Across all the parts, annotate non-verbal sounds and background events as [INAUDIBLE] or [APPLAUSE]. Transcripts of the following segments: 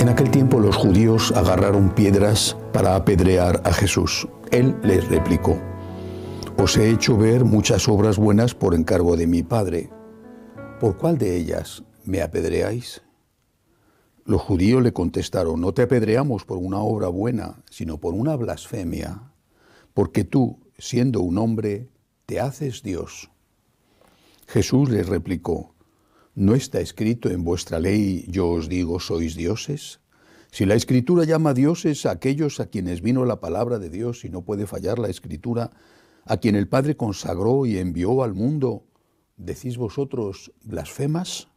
En aquel tiempo los judíos agarraron piedras para apedrear a Jesús. Él les replicó, Os he hecho ver muchas obras buenas por encargo de mi Padre. ¿Por cuál de ellas me apedreáis? Los judíos le contestaron, No te apedreamos por una obra buena, sino por una blasfemia, porque tú, siendo un hombre, te haces Dios. Jesús les replicó, ¿No está escrito en vuestra ley, yo os digo, sois dioses? Si la escritura llama dioses a aquellos a quienes vino la palabra de Dios y no puede fallar la escritura, a quien el Padre consagró y envió al mundo, ¿decís vosotros blasfemas?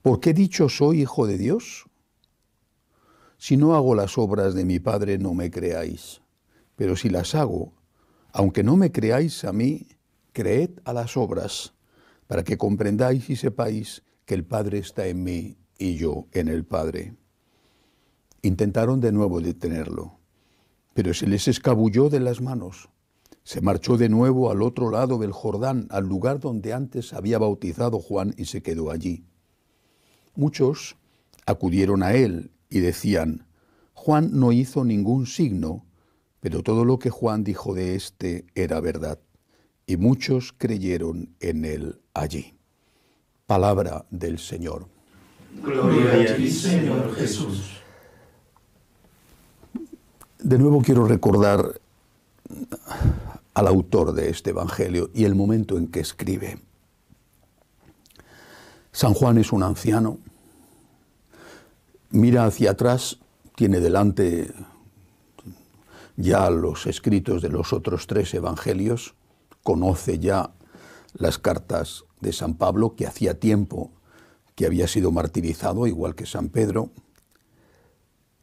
¿Por qué dicho soy hijo de Dios? Si no hago las obras de mi Padre, no me creáis. Pero si las hago, aunque no me creáis a mí, creed a las obras para que comprendáis y sepáis que el Padre está en mí y yo en el Padre. Intentaron de nuevo detenerlo, pero se les escabulló de las manos. Se marchó de nuevo al otro lado del Jordán, al lugar donde antes había bautizado Juan, y se quedó allí. Muchos acudieron a él y decían, Juan no hizo ningún signo, pero todo lo que Juan dijo de éste era verdad y muchos creyeron en él allí. Palabra del Señor. Gloria a ti, Señor Jesús. De nuevo quiero recordar al autor de este Evangelio y el momento en que escribe. San Juan es un anciano, mira hacia atrás, tiene delante ya los escritos de los otros tres Evangelios, conoce ya las cartas de San Pablo, que hacía tiempo que había sido martirizado, igual que San Pedro.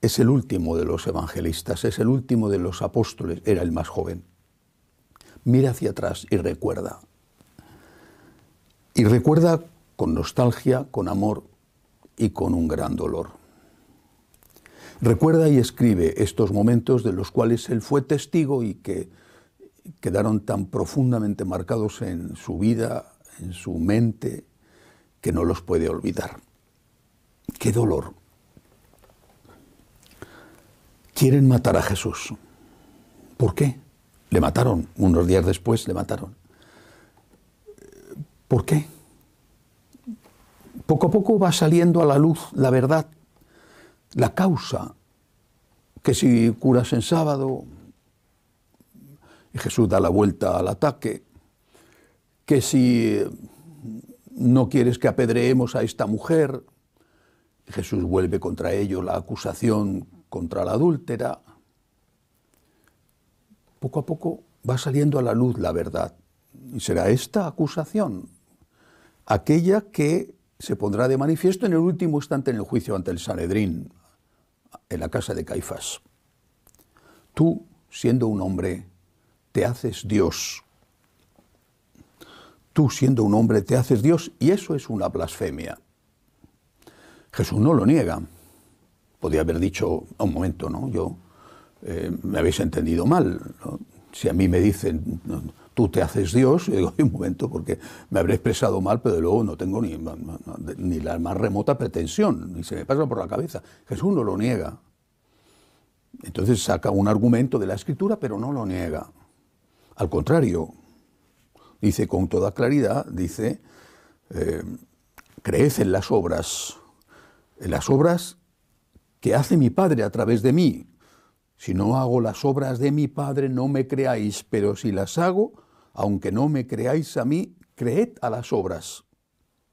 Es el último de los evangelistas, es el último de los apóstoles, era el más joven. Mira hacia atrás y recuerda. Y recuerda con nostalgia, con amor y con un gran dolor. Recuerda y escribe estos momentos de los cuales él fue testigo y que quedaron tan profundamente marcados en su vida, en su mente, que no los puede olvidar. ¡Qué dolor! Quieren matar a Jesús. ¿Por qué? Le mataron, unos días después le mataron. ¿Por qué? Poco a poco va saliendo a la luz la verdad, la causa, que si curas en sábado, Jesús da la vuelta al ataque, que si no quieres que apedreemos a esta mujer, Jesús vuelve contra ellos la acusación contra la adúltera. Poco a poco va saliendo a la luz la verdad. Y será esta acusación, aquella que se pondrá de manifiesto en el último instante en el juicio ante el Sanedrín, en la casa de Caifás. Tú, siendo un hombre te haces Dios. Tú siendo un hombre te haces Dios y eso es una blasfemia. Jesús no lo niega. Podía haber dicho, un momento, ¿no? Yo eh, me habéis entendido mal. Si a mí me dicen, tú te haces Dios, yo digo, un momento, porque me habré expresado mal, pero luego no tengo ni, ni la más remota pretensión, ni se me pasa por la cabeza. Jesús no lo niega. Entonces saca un argumento de la escritura, pero no lo niega. Al contrario, dice con toda claridad, dice, eh, creed en las obras, en las obras que hace mi Padre a través de mí. Si no hago las obras de mi Padre, no me creáis, pero si las hago, aunque no me creáis a mí, creed a las obras.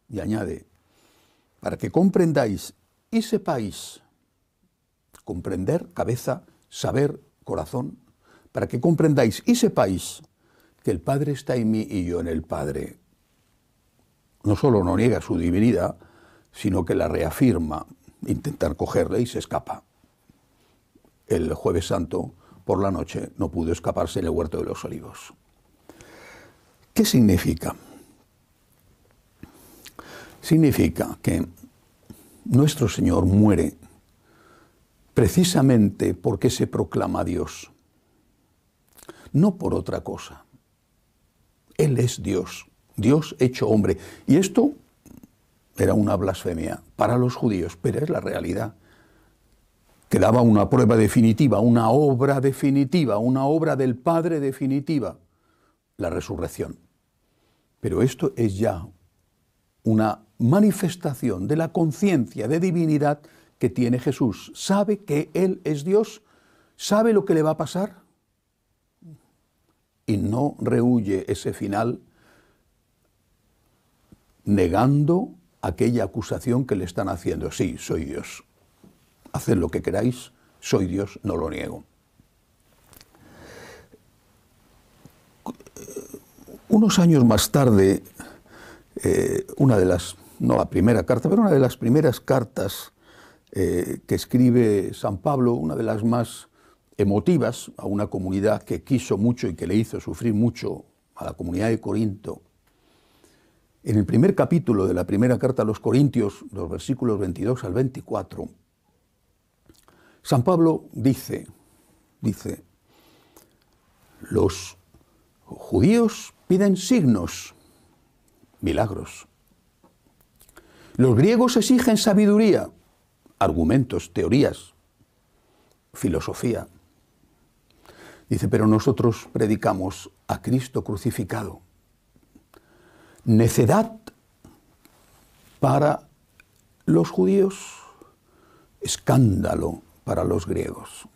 Y añade, para que comprendáis y sepáis, comprender, cabeza, saber, corazón, para que comprendáis y sepáis que el Padre está en mí y yo en el Padre. No solo no niega su divinidad, sino que la reafirma. Intentar cogerle y se escapa. El jueves santo, por la noche, no pudo escaparse en el huerto de los olivos. ¿Qué significa? Significa que nuestro Señor muere precisamente porque se proclama Dios no por otra cosa. Él es Dios, Dios hecho hombre. Y esto era una blasfemia para los judíos, pero es la realidad. Quedaba una prueba definitiva, una obra definitiva, una obra del Padre definitiva, la resurrección. Pero esto es ya una manifestación de la conciencia de divinidad que tiene Jesús. Sabe que Él es Dios, sabe lo que le va a pasar, y no rehuye ese final negando aquella acusación que le están haciendo. Sí, soy Dios. Haced lo que queráis, soy Dios, no lo niego. Unos años más tarde, eh, una de las, no la primera carta, pero una de las primeras cartas eh, que escribe San Pablo, una de las más emotivas a una comunidad que quiso mucho y que le hizo sufrir mucho a la comunidad de Corinto. En el primer capítulo de la primera carta a los Corintios, los versículos 22 al 24, San Pablo dice, dice, los judíos piden signos, milagros. Los griegos exigen sabiduría, argumentos, teorías, filosofía. Dice, pero nosotros predicamos a Cristo crucificado. Necedad para los judíos, escándalo para los griegos.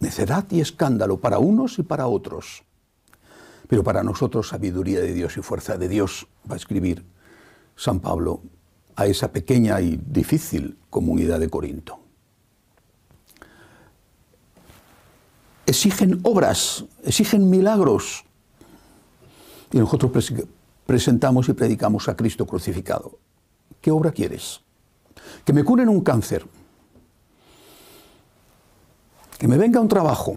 Necedad y escándalo para unos y para otros. Pero para nosotros sabiduría de Dios y fuerza de Dios, va a escribir San Pablo a esa pequeña y difícil comunidad de Corinto. exigen obras, exigen milagros. Y nosotros presentamos y predicamos a Cristo crucificado. ¿Qué obra quieres? Que me curen un cáncer. Que me venga un trabajo.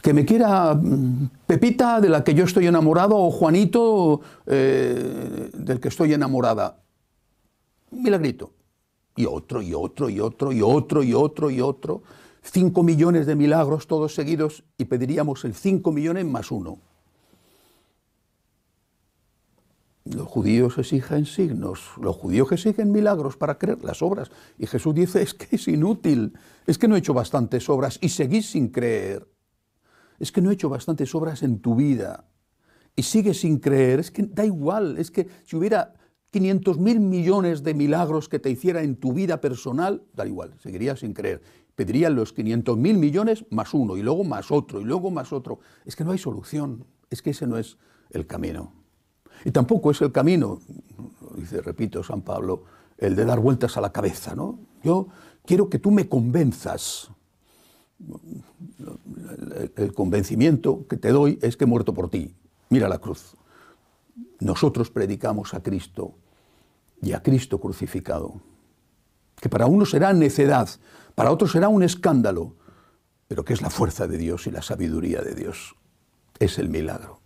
Que me quiera mm, Pepita de la que yo estoy enamorado o Juanito eh, del que estoy enamorada. Milagrito. Y otro, y otro, y otro, y otro, y otro, y otro. 5 millones de milagros todos seguidos y pediríamos el 5 millones más uno. Los judíos exigen signos, los judíos exigen milagros para creer las obras. Y Jesús dice, es que es inútil, es que no he hecho bastantes obras y seguís sin creer. Es que no he hecho bastantes obras en tu vida y sigues sin creer. Es que da igual, es que si hubiera 500 mil millones de milagros que te hiciera en tu vida personal, da igual, seguirías sin creer pedirían los 500.000 millones más uno, y luego más otro, y luego más otro. Es que no hay solución, es que ese no es el camino. Y tampoco es el camino, dice, repito, San Pablo, el de dar vueltas a la cabeza, ¿no? Yo quiero que tú me convenzas. El convencimiento que te doy es que he muerto por ti. Mira la cruz. Nosotros predicamos a Cristo y a Cristo crucificado que para unos será necedad, para otros será un escándalo, pero que es la fuerza de Dios y la sabiduría de Dios. Es el milagro.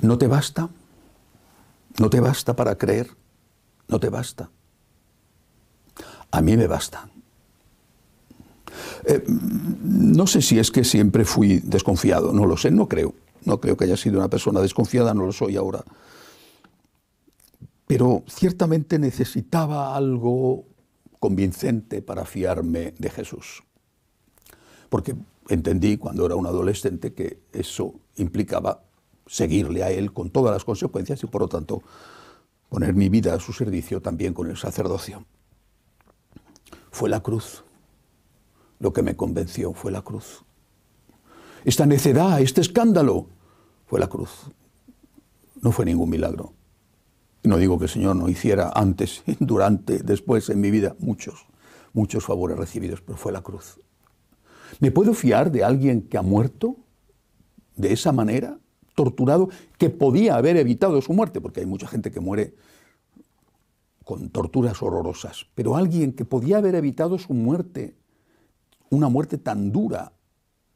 ¿No te basta? ¿No te basta para creer? ¿No te basta? A mí me basta. Eh, no sé si es que siempre fui desconfiado, no lo sé, no creo. No creo que haya sido una persona desconfiada, no lo soy ahora pero ciertamente necesitaba algo convincente para fiarme de Jesús. Porque entendí cuando era un adolescente que eso implicaba seguirle a Él con todas las consecuencias y por lo tanto poner mi vida a su servicio también con el sacerdocio. Fue la cruz. Lo que me convenció fue la cruz. Esta necedad, este escándalo, fue la cruz. No fue ningún milagro. No digo que el Señor no hiciera antes, [LAUGHS] durante, después en mi vida muchos, muchos favores recibidos, pero fue la cruz. ¿Me puedo fiar de alguien que ha muerto de esa manera, torturado, que podía haber evitado su muerte? Porque hay mucha gente que muere con torturas horrorosas, pero alguien que podía haber evitado su muerte, una muerte tan dura,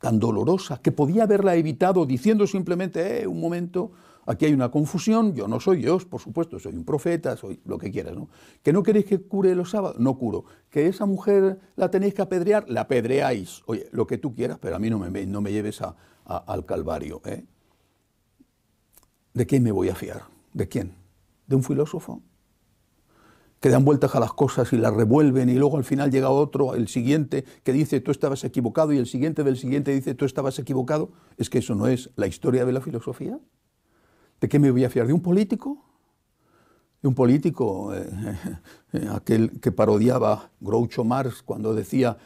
tan dolorosa, que podía haberla evitado diciendo simplemente, eh, un momento, Aquí hay una confusión, yo no soy Dios, por supuesto, soy un profeta, soy lo que quieras, ¿no? Que no queréis que cure los sábados, no curo. Que esa mujer la tenéis que apedrear, la apedreáis. Oye, lo que tú quieras, pero a mí no me, no me lleves al Calvario. ¿eh? ¿De quién me voy a fiar? ¿De quién? ¿De un filósofo? que dan vueltas a las cosas y las revuelven y luego al final llega otro, el siguiente, que dice tú estabas equivocado y el siguiente del siguiente dice tú estabas equivocado. ¿Es que eso no es la historia de la filosofía? ¿De qué me voy a fiar? ¿De un político? ¿De un político, eh, [LAUGHS] eh, aquel que parodiaba Groucho Marx cuando decía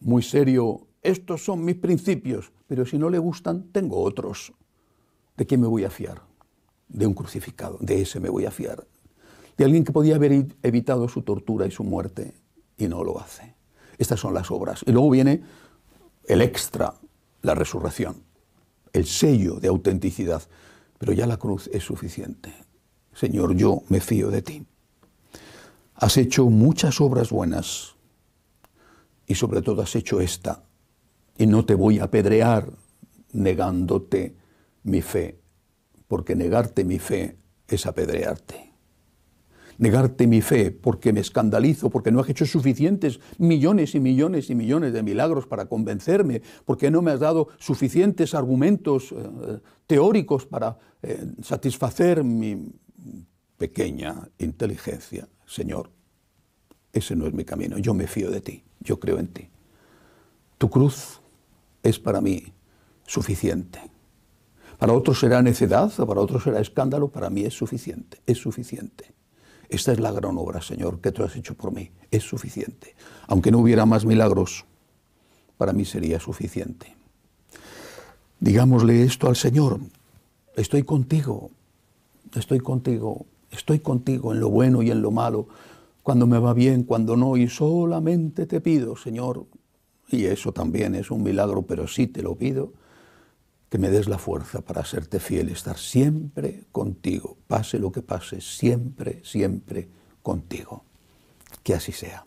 muy serio, estos son mis principios, pero si no le gustan, tengo otros. ¿De qué me voy a fiar? De un crucificado, de ese me voy a fiar. De alguien que podía haber evitado su tortura y su muerte y no lo hace. Estas son las obras. Y luego viene el extra, la resurrección, el sello de autenticidad pero ya la cruz es suficiente. Señor, yo me fío de ti. Has hecho muchas obras buenas y sobre todo has hecho esta. Y no te voy a apedrear negándote mi fe, porque negarte mi fe es apedrearte negarte mi fe porque me escandalizo, porque no has hecho suficientes millones y millones y millones de milagros para convencerme, porque no me has dado suficientes argumentos eh, teóricos para eh, satisfacer mi pequeña inteligencia. Señor, ese no es mi camino, yo me fío de ti, yo creo en ti. Tu cruz es para mí suficiente. Para otros será necedad, para otros será escándalo, para mí es suficiente, es suficiente. Esta es la gran obra, Señor, que tú has hecho por mí. Es suficiente. Aunque no hubiera más milagros, para mí sería suficiente. Digámosle esto al Señor. Estoy contigo, estoy contigo, estoy contigo en lo bueno y en lo malo, cuando me va bien, cuando no, y solamente te pido, Señor, y eso también es un milagro, pero sí te lo pido, que me des la fuerza para serte fiel, estar siempre contigo, pase lo que pase, siempre, siempre contigo. Que así sea.